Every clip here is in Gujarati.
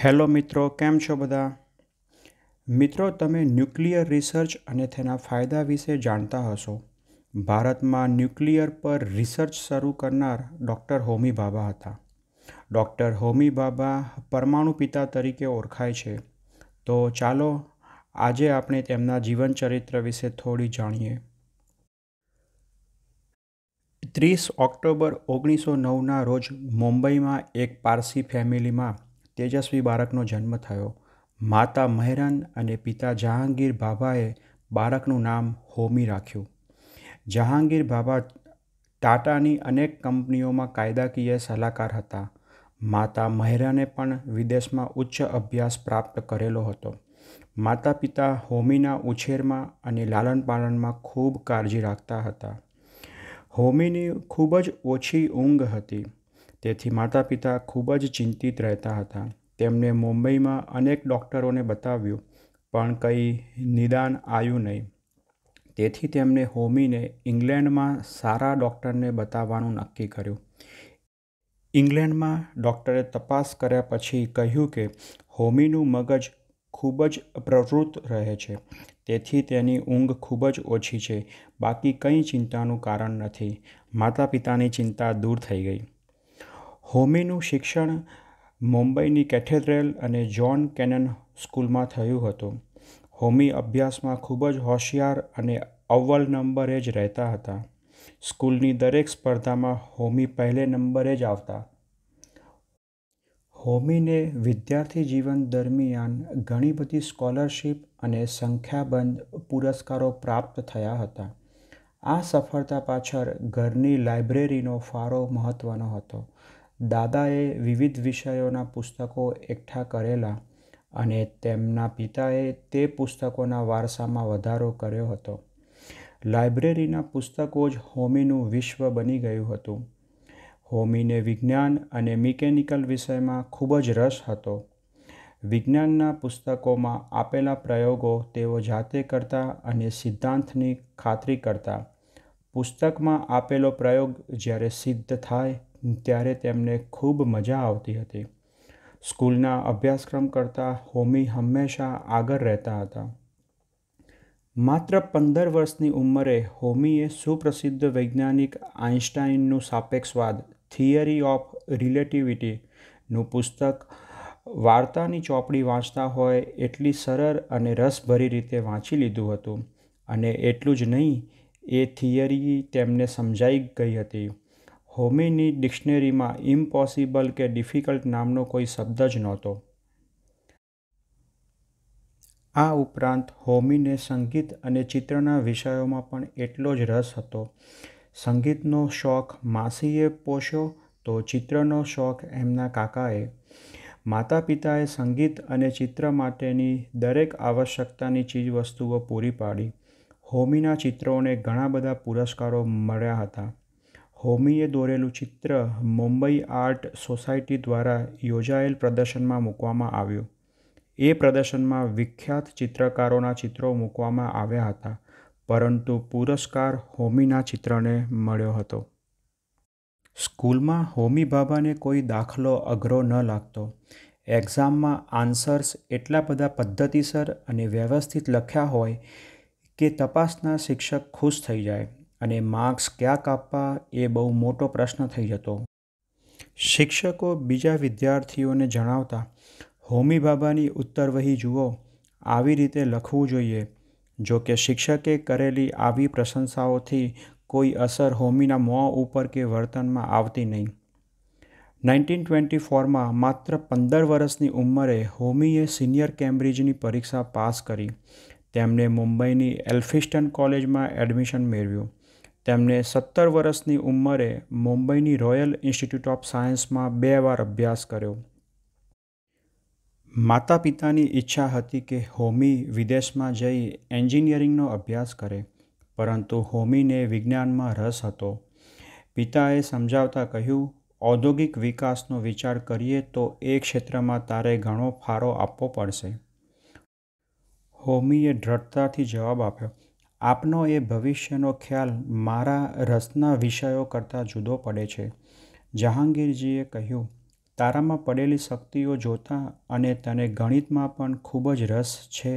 હેલો મિત્રો કેમ છો બધા મિત્રો તમે ન્યુક્લિયર રિસર્ચ અને તેના ફાયદા વિશે જાણતા હશો ભારતમાં ન્યુક્લિયર પર રિસર્ચ શરૂ કરનાર ડૉક્ટર હોમી બાબા હતા ડૉક્ટર હોમી બાબા પરમાણુ પિતા તરીકે ઓળખાય છે તો ચાલો આજે આપણે તેમના જીવનચરિત્ર વિશે થોડી જાણીએ ત્રીસ ઓક્ટોબર ઓગણીસો નવના રોજ મુંબઈમાં એક પારસી ફેમિલીમાં તેજસ્વી બાળકનો જન્મ થયો માતા મહેરન અને પિતા જહાંગીર બાબાએ બાળકનું નામ હોમી રાખ્યું જહાંગીર બાબા ટાટાની અનેક કંપનીઓમાં કાયદાકીય સલાહકાર હતા માતા મહેરાને પણ વિદેશમાં ઉચ્ચ અભ્યાસ પ્રાપ્ત કરેલો હતો માતા પિતા હોમીના ઉછેરમાં અને લાલનપાલનમાં ખૂબ કાળજી રાખતા હતા હોમીની ખૂબ જ ઓછી ઊંઘ હતી તેથી માતા પિતા ખૂબ જ ચિંતિત રહેતા હતા તેમણે મુંબઈમાં અનેક ડૉક્ટરોને બતાવ્યું પણ કંઈ નિદાન આવ્યું નહીં તેથી તેમણે હોમીને ઇંગ્લેન્ડમાં સારા ડૉક્ટરને બતાવવાનું નક્કી કર્યું ઇંગ્લેન્ડમાં ડૉક્ટરે તપાસ કર્યા પછી કહ્યું કે હોમીનું મગજ ખૂબ જ પ્રવૃત્ત રહે છે તેથી તેની ઊંઘ ખૂબ જ ઓછી છે બાકી કંઈ ચિંતાનું કારણ નથી માતા પિતાની ચિંતા દૂર થઈ ગઈ હોમીનું શિક્ષણ મુંબઈની કેથેડ્રલ અને જ્હોન કેનન સ્કૂલમાં થયું હતું હોમી અભ્યાસમાં ખૂબ જ હોશિયાર અને અવ્વલ નંબરે જ રહેતા હતા સ્કૂલની દરેક સ્પર્ધામાં હોમી પહેલે નંબરે જ આવતા હોમીને વિદ્યાર્થી જીવન દરમિયાન ઘણી બધી સ્કોલરશિપ અને સંખ્યાબંધ પુરસ્કારો પ્રાપ્ત થયા હતા આ સફળતા પાછળ ઘરની લાઇબ્રેરીનો ફાળો મહત્ત્વનો હતો દાદાએ વિવિધ વિષયોના પુસ્તકો એકઠા કરેલા અને તેમના પિતાએ તે પુસ્તકોના વારસામાં વધારો કર્યો હતો લાઇબ્રેરીના પુસ્તકો જ હોમીનું વિશ્વ બની ગયું હતું હોમીને વિજ્ઞાન અને મિકેનિકલ વિષયમાં ખૂબ જ રસ હતો વિજ્ઞાનના પુસ્તકોમાં આપેલા પ્રયોગો તેઓ જાતે કરતા અને સિદ્ધાંતની ખાતરી કરતા પુસ્તકમાં આપેલો પ્રયોગ જ્યારે સિદ્ધ થાય ત્યારે તેમને ખૂબ મજા આવતી હતી સ્કૂલના અભ્યાસક્રમ કરતાં હોમી હંમેશા આગળ રહેતા હતા માત્ર પંદર વર્ષની ઉંમરે હોમીએ સુપ્રસિદ્ધ વૈજ્ઞાનિક આઇન્સ્ટાઇનનું સાપેક્ષવાદ થિયરી ઓફ રિલેટિવિટીનું પુસ્તક વાર્તાની ચોપડી વાંચતા હોય એટલી સરળ અને રસભરી રીતે વાંચી લીધું હતું અને એટલું જ નહીં એ થિયરી તેમને સમજાઈ ગઈ હતી હોમીની ડિક્શનરીમાં ઇમ્પોસિબલ કે ડિફિકલ્ટ નામનો કોઈ શબ્દ જ નહોતો આ ઉપરાંત હોમીને સંગીત અને ચિત્રના વિષયોમાં પણ એટલો જ રસ હતો સંગીતનો શોખ માસીએ પોષ્યો તો ચિત્રનો શોખ એમના કાકાએ માતા પિતાએ સંગીત અને ચિત્ર માટેની દરેક આવશ્યકતાની ચીજવસ્તુઓ પૂરી પાડી હોમીના ચિત્રોને ઘણા બધા પુરસ્કારો મળ્યા હતા હોમીએ દોરેલું ચિત્ર મુંબઈ આર્ટ સોસાયટી દ્વારા યોજાયેલ પ્રદર્શનમાં મૂકવામાં આવ્યું એ પ્રદર્શનમાં વિખ્યાત ચિત્રકારોના ચિત્રો મૂકવામાં આવ્યા હતા પરંતુ પુરસ્કાર હોમીના ચિત્રને મળ્યો હતો સ્કૂલમાં હોમી બાબાને કોઈ દાખલો અઘરો ન લાગતો એક્ઝામમાં આન્સર્સ એટલા બધા પદ્ધતિસર અને વ્યવસ્થિત લખ્યા હોય કે તપાસના શિક્ષક ખુશ થઈ જાય અને માર્ક્સ ક્યાં કાપવા એ બહુ મોટો પ્રશ્ન થઈ જતો શિક્ષકો બીજા વિદ્યાર્થીઓને જણાવતા હોમી બાબાની ઉત્તર વહી જુઓ આવી રીતે લખવું જોઈએ જો કે શિક્ષકે કરેલી આવી પ્રશંસાઓથી કોઈ અસર હોમીના મોં ઉપર કે વર્તનમાં આવતી નહીં નાઇન્ટીન ટ્વેન્ટી ફોરમાં માત્ર પંદર વર્ષની ઉંમરે હોમીએ સિનિયર કેમ્બ્રિજની પરીક્ષા પાસ કરી તેમણે મુંબઈની એલ્ફિસ્ટન કોલેજમાં એડમિશન મેળવ્યું તેમણે સત્તર વર્ષની ઉંમરે મુંબઈની રોયલ ઇન્સ્ટિટ્યૂટ ઓફ સાયન્સમાં બે વાર અભ્યાસ કર્યો માતા પિતાની ઈચ્છા હતી કે હોમી વિદેશમાં જઈ એન્જિનિયરિંગનો અભ્યાસ કરે પરંતુ હોમીને વિજ્ઞાનમાં રસ હતો પિતાએ સમજાવતા કહ્યું ઔદ્યોગિક વિકાસનો વિચાર કરીએ તો એ ક્ષેત્રમાં તારે ઘણો ફાળો આપવો પડશે હોમીએ દ્રઢતાથી જવાબ આપ્યો આપનો એ ભવિષ્યનો ખ્યાલ મારા રસના વિષયો કરતાં જુદો પડે છે જહાંગીરજીએ કહ્યું તારામાં પડેલી શક્તિઓ જોતાં અને તને ગણિતમાં પણ ખૂબ જ રસ છે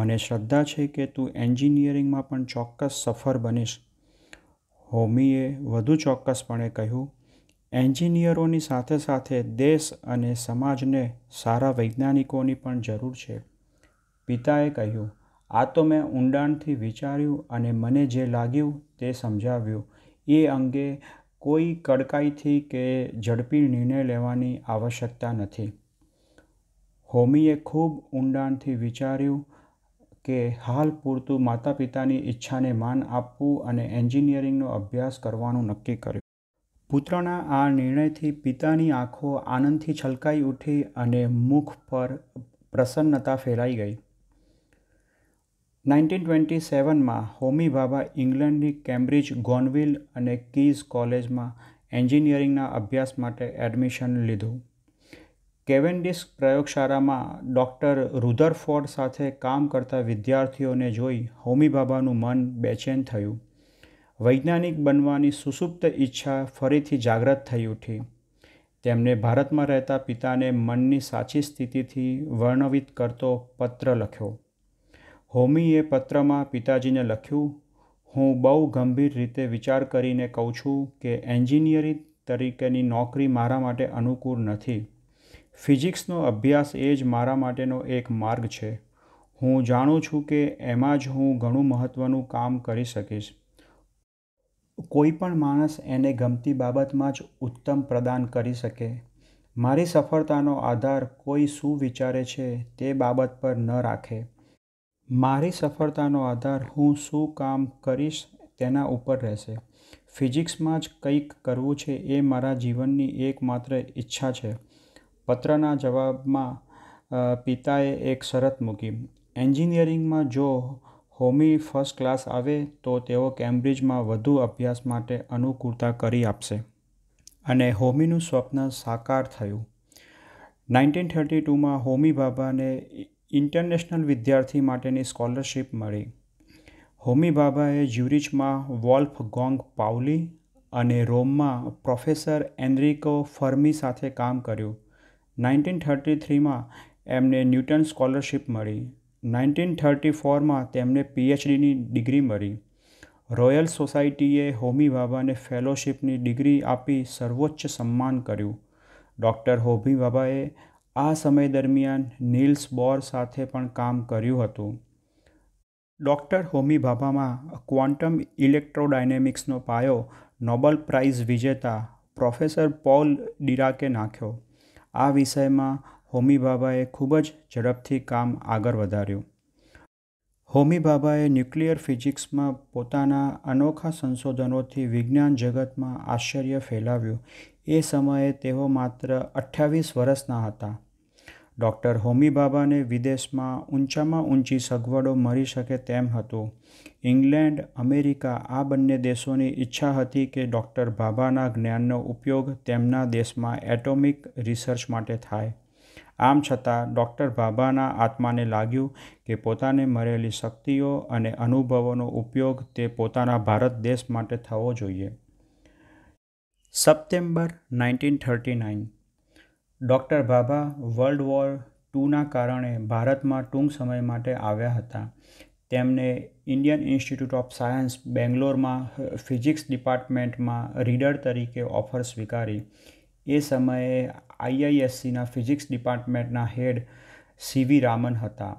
મને શ્રદ્ધા છે કે તું એન્જિનિયરિંગમાં પણ ચોક્કસ સફળ બનીશ હોમીએ વધુ ચોક્કસપણે કહ્યું એન્જિનિયરોની સાથે સાથે દેશ અને સમાજને સારા વૈજ્ઞાનિકોની પણ જરૂર છે પિતાએ કહ્યું આ તો મેં ઊંડાણથી વિચાર્યું અને મને જે લાગ્યું તે સમજાવ્યું એ અંગે કોઈ કડકાઈથી કે ઝડપી નિર્ણય લેવાની આવશ્યકતા નથી હોમીએ ખૂબ ઊંડાણથી વિચાર્યું કે હાલ પૂરતું માતા પિતાની ઈચ્છાને માન આપવું અને એન્જિનિયરિંગનો અભ્યાસ કરવાનું નક્કી કર્યું પુત્રના આ નિર્ણયથી પિતાની આંખો આનંદથી છલકાઈ ઉઠી અને મુખ પર પ્રસન્નતા ફેલાઈ ગઈ નાઇન્ટીન ટ્વેન્ટી સેવનમાં હોમી ભાભા ઇંગ્લેન્ડની કેમ્બ્રિજ ગોનવિલ અને કીઝ કોલેજમાં એન્જિનિયરિંગના અભ્યાસ માટે એડમિશન લીધું કેવેન્ડિસ પ્રયોગશાળામાં ડૉક્ટર રુધરફોર્ડ સાથે કામ કરતા વિદ્યાર્થીઓને જોઈ હોમી ભાભાનું મન બેચેન થયું વૈજ્ઞાનિક બનવાની સુસુપ્ત ઈચ્છા ફરીથી જાગ્રત થઈ ઉઠી તેમણે ભારતમાં રહેતા પિતાને મનની સાચી સ્થિતિથી વર્ણવિત કરતો પત્ર લખ્યો હોમીએ પત્રમાં પિતાજીને લખ્યું હું બહુ ગંભીર રીતે વિચાર કરીને કહું છું કે એન્જિનિયરિંગ તરીકેની નોકરી મારા માટે અનુકૂળ નથી ફિઝિક્સનો અભ્યાસ એ જ મારા માટેનો એક માર્ગ છે હું જાણું છું કે એમાં જ હું ઘણું મહત્ત્વનું કામ કરી શકીશ કોઈ પણ માણસ એને ગમતી બાબતમાં જ ઉત્તમ પ્રદાન કરી શકે મારી સફળતાનો આધાર કોઈ શું વિચારે છે તે બાબત પર ન રાખે મારી સફળતાનો આધાર હું શું કામ કરીશ તેના ઉપર રહેશે ફિઝિક્સમાં જ કંઈક કરવું છે એ મારા જીવનની એકમાત્ર ઈચ્છા છે પત્રના જવાબમાં પિતાએ એક શરત મૂકી એન્જિનિયરિંગમાં જો હોમી ફર્સ્ટ ક્લાસ આવે તો તેઓ કેમ્બ્રિજમાં વધુ અભ્યાસ માટે અનુકૂળતા કરી આપશે અને હોમીનું સ્વપ્ન સાકાર થયું નાઇન્ટીન થર્ટી ટુમાં હોમી બાબાને ઇન્ટરનેશનલ વિદ્યાર્થી માટેની સ્કોલરશિપ મળી હોમી બાબાએ જ્યુરિચમાં વોલ્ફ ગોંગ પાઉલી અને રોમમાં પ્રોફેસર એન્રિકો ફર્મી સાથે કામ કર્યું નાઇન્ટીન થર્ટી થ્રીમાં એમને ન્યૂટન સ્કોલરશિપ મળી નાઇન્ટીન થર્ટી ફોરમાં તેમને પીએચડીની ડિગ્રી મળી રોયલ સોસાયટીએ હોમી બાબાને ફેલોશિપની ડિગ્રી આપી સર્વોચ્ચ સન્માન કર્યું ડૉક્ટર હોમી બાબાએ આ સમય દરમિયાન નીલ્સ બોર સાથે પણ કામ કર્યું હતું ડૉક્ટર હોમી ભાભામાં ક્વોન્ટમ ઇલેક્ટ્રોડાયનેમિક્સનો પાયો નોબલ પ્રાઇઝ વિજેતા પ્રોફેસર પોલ ડિરાકે નાખ્યો આ વિષયમાં હોમી ભાભાએ ખૂબ જ ઝડપથી કામ આગળ વધાર્યું હોમી ભાભાએ ન્યુક્લિયર ફિઝિક્સમાં પોતાના અનોખા સંશોધનોથી વિજ્ઞાન જગતમાં આશ્ચર્ય ફેલાવ્યું એ સમયે તેઓ માત્ર અઠ્યાવીસ વર્ષના હતા ડૉક્ટર હોમી બાબાને વિદેશમાં ઊંચામાં ઊંચી સગવડો મળી શકે તેમ હતું ઇંગ્લેન્ડ અમેરિકા આ બંને દેશોની ઈચ્છા હતી કે ડૉક્ટર બાબાના જ્ઞાનનો ઉપયોગ તેમના દેશમાં એટોમિક રિસર્ચ માટે થાય આમ છતાં ડૉક્ટર બાબાના આત્માને લાગ્યું કે પોતાને મળેલી શક્તિઓ અને અનુભવોનો ઉપયોગ તે પોતાના ભારત દેશ માટે થવો જોઈએ September nineteen thirty nine doctor Bhabha world war ટુના કારણે ભારતમાં ટૂંક સમય માટે આવ્યા હતા તેમને ઇન્ડિયન ઇન્સ્ટિટ્યૂટ ઓફ સાયન્સ બેંગ્લોરમાં ફિઝિક્સ ડિપાર્ટમેન્ટમાં રીડર તરીકે ઓફર સ્વીકારી એ સમયે આઈઆઈએસસીના ફિઝિક્સ ડિપાર્ટમેન્ટના હેડ સીવી રામન હતા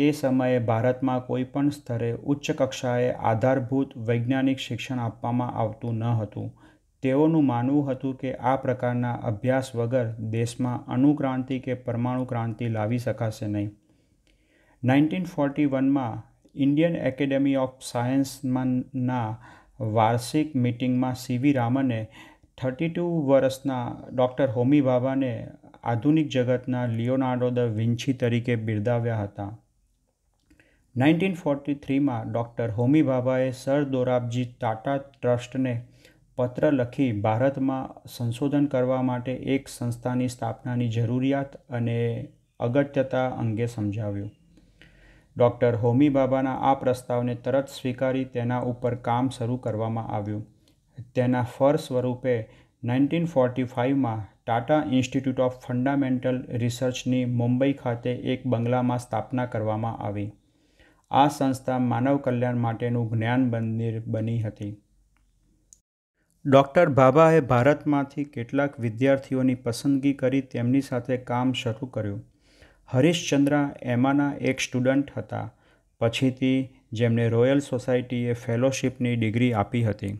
તે સમયે ભારતમાં કોઈ પણ સ્તરે ઉચ્ચ કક્ષાએ આધારભૂત વૈજ્ઞાનિક શિક્ષણ આપવામાં આવતું ન હતું તેઓનું માનવું હતું કે આ પ્રકારના અભ્યાસ વગર દેશમાં અણુક્રાંતિ કે પરમાણુ ક્રાંતિ લાવી શકાશે નહીં નાઇન્ટીન ફોર્ટી વનમાં ઇન્ડિયન એકેડેમી ઓફ સાયન્સમાંના વાર્ષિક મિટિંગમાં સીવી રામને થર્ટી ટુ વર્ષના ડૉક્ટર હોમી ભાભાને આધુનિક જગતના લિયોનાર્ડો દ વિન્છી તરીકે બિરદાવ્યા હતા નાઇન્ટીન ફોર્ટી થ્રીમાં ડૉક્ટર હોમી ભાભાએ સર દોરાબજી ટાટા ટ્રસ્ટને પત્ર લખી ભારતમાં સંશોધન કરવા માટે એક સંસ્થાની સ્થાપનાની જરૂરિયાત અને અગત્યતા અંગે સમજાવ્યું ડૉક્ટર હોમી બાબાના આ પ્રસ્તાવને તરત સ્વીકારી તેના ઉપર કામ શરૂ કરવામાં આવ્યું તેના ફર સ્વરૂપે નાઇન્ટીન ફોર્ટી ફાઇવમાં ટાટા ઇન્સ્ટિટ્યૂટ ઓફ ફંડામેન્ટલ રિસર્ચની મુંબઈ ખાતે એક બંગલામાં સ્થાપના કરવામાં આવી આ સંસ્થા માનવ કલ્યાણ માટેનું જ્ઞાન મંદિર બની હતી ડૉક્ટર ભાભાએ ભારતમાંથી કેટલાક વિદ્યાર્થીઓની પસંદગી કરી તેમની સાથે કામ શરૂ કર્યું હરીશચંદ્રા એમાંના એક સ્ટુડન્ટ હતા પછીથી જેમને રોયલ સોસાયટીએ ફેલોશિપની ડિગ્રી આપી હતી